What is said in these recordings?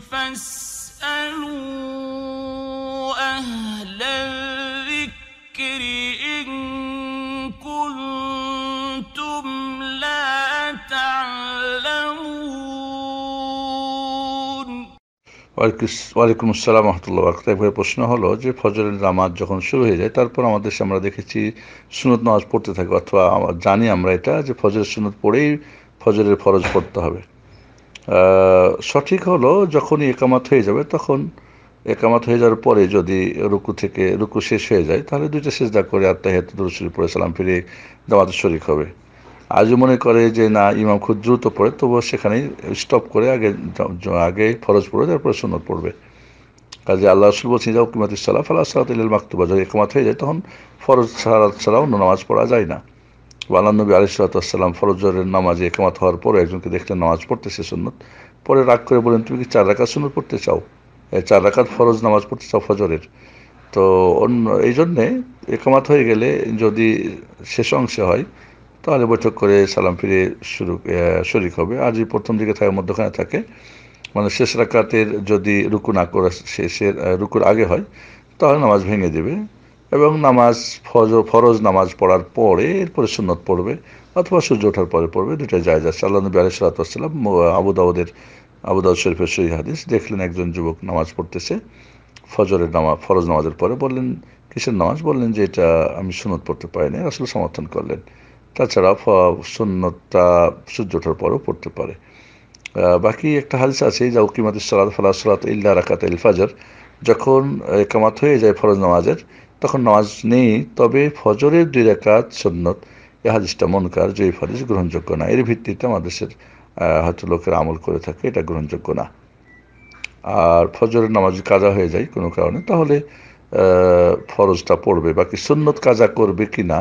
ওয়ালাইকুম আসসালাম রহমতুল্লাহ বারকাত ভাই প্রশ্ন হলো যে ফজরের নামাজ যখন শুরু হয়ে যায় তারপর আমাদের সে আমরা দেখেছি সুনত নামাজ পড়তে থাকে অথবা জানি আমরা এটা যে ফজরের সুনত পড়েই ফজরের ফরজ পড়তে হবে সঠিক হলো যখনই একামাত হয়ে যাবে তখন একামাত হয়ে যাওয়ার পরে যদি রুকু থেকে রুকু শেষ হয়ে যায় তাহলে দুইটা দা করে আত্মাহিয়াত দুরুশরী পড়ে সালাম ফিরে দামাত শরিক হবে আজও মনে করে যে না ইমাম খুব দ্রুত পড়ে তবুও সেখানেই স্টপ করে আগে আগে ফরজ পড়বে তারপরে সুন্নত পড়বে কাজে আল্লাহ রসুল বলছেন যাও কিমাত সালাফ ফালাহ সালাত মাকতুবা যদি একমাত হয়ে যায় তখন ফরজ সালাত ছাড়া অন্য নামাজ পড়া যায় না আল্লাহনবী আলিসাল্লাম ফরজরের নামাজে একমাত হওয়ার পরে একজনকে দেখলে নামাজ পড়তেছে সুন্নত পরে রাগ করে বলেন তুমি কি চার রাখার সুন্নত পড়তে চাও চার রাখার ফরজ নামাজ পড়তে চাও ফজরের তো অন্য এই জন্যে একমাত হয়ে গেলে যদি শেষ অংশে হয় তাহলে বৈঠক করে সালাম ফিরে শুরু শরিক হবে আর যদি প্রথম দিকে থাকে মধ্যখানে থাকে মানে শেষ রাকাতের যদি রুকু না করে শেষের রুকুর আগে হয় তাহলে নামাজ ভেঙে দেবে এবং নামাজ ফজ ফরজ নামাজ পড়ার পরে এরপরে সুন্নত পড়বে অথবা সূর্য ওঠার পরে পড়বে দুটাই যায় যাচ্ছে আল্লাহ নবী আলি সালাতাম আবুদাউদের আবুদাউদ শরীফের সহি হাদিস দেখলেন একজন যুবক নামাজ পড়তেছে ফজরের নামাজ ফরজ নামাজের পরে বললেন কিসের নামাজ বললেন যে এটা আমি সুনত পড়তে পারি আসলে সমর্থন করলেন তাছাড়া ফ সুন্নতটা সূর্য ওঠার পরেও পড়তে পারে বাকি একটা হাদিস আছে যা উকিমাত সালাদ ফালা সালাত ইল্লা রাকাত ইল ফাজর যখন কামাত হয়ে যায় ফরজ নামাজের তখন নামাজ নেই তবে ফজরের দুই রাকাত সন্ন্যত এ হাদিসটা মনকার যে হাদিস গ্রহণযোগ্য না এর ভিত্তিতে আমাদের হয়তো লোকের আমল করে থাকে এটা গ্রহণযোগ্য না আর ফজরের নামাজ কাজা হয়ে যায় কোনো কারণে তাহলে ফরজটা পড়বে বাকি সুন্নত কাজা করবে কি না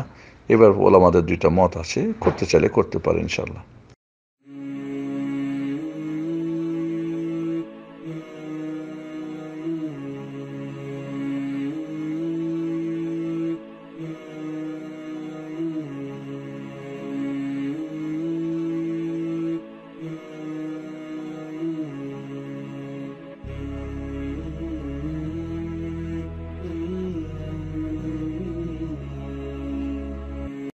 এবার ওলামাদের দুইটা মত আছে করতে চাইলে করতে পারে ইনশাল্লাহ